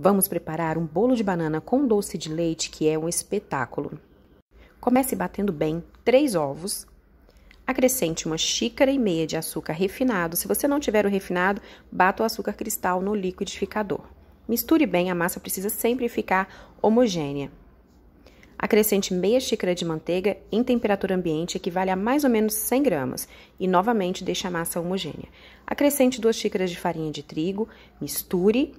Vamos preparar um bolo de banana com doce de leite, que é um espetáculo. Comece batendo bem três ovos. Acrescente uma xícara e meia de açúcar refinado. Se você não tiver o refinado, bata o açúcar cristal no liquidificador. Misture bem, a massa precisa sempre ficar homogênea. Acrescente meia xícara de manteiga em temperatura ambiente, equivale a mais ou menos 100 gramas, e novamente deixe a massa homogênea. Acrescente duas xícaras de farinha de trigo, misture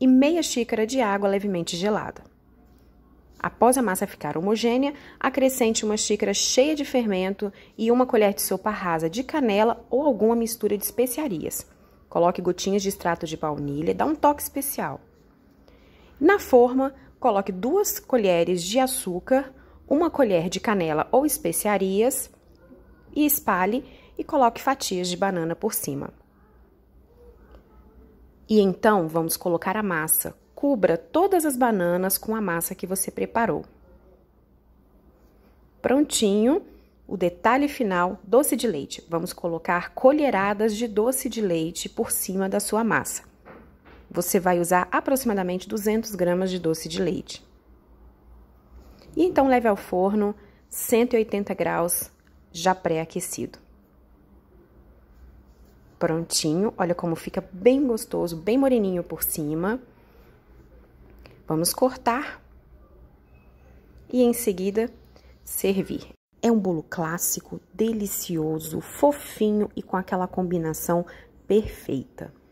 e meia xícara de água levemente gelada. Após a massa ficar homogênea, acrescente uma xícara cheia de fermento e uma colher de sopa rasa de canela ou alguma mistura de especiarias. Coloque gotinhas de extrato de baunilha dá um toque especial. Na forma, coloque duas colheres de açúcar, uma colher de canela ou especiarias e espalhe e coloque fatias de banana por cima. E então vamos colocar a massa. Cubra todas as bananas com a massa que você preparou. Prontinho, o detalhe final, doce de leite. Vamos colocar colheradas de doce de leite por cima da sua massa. Você vai usar aproximadamente 200 gramas de doce de leite. E então leve ao forno 180 graus, já pré-aquecido prontinho. Olha como fica bem gostoso, bem moreninho por cima. Vamos cortar e em seguida servir. É um bolo clássico, delicioso, fofinho e com aquela combinação perfeita.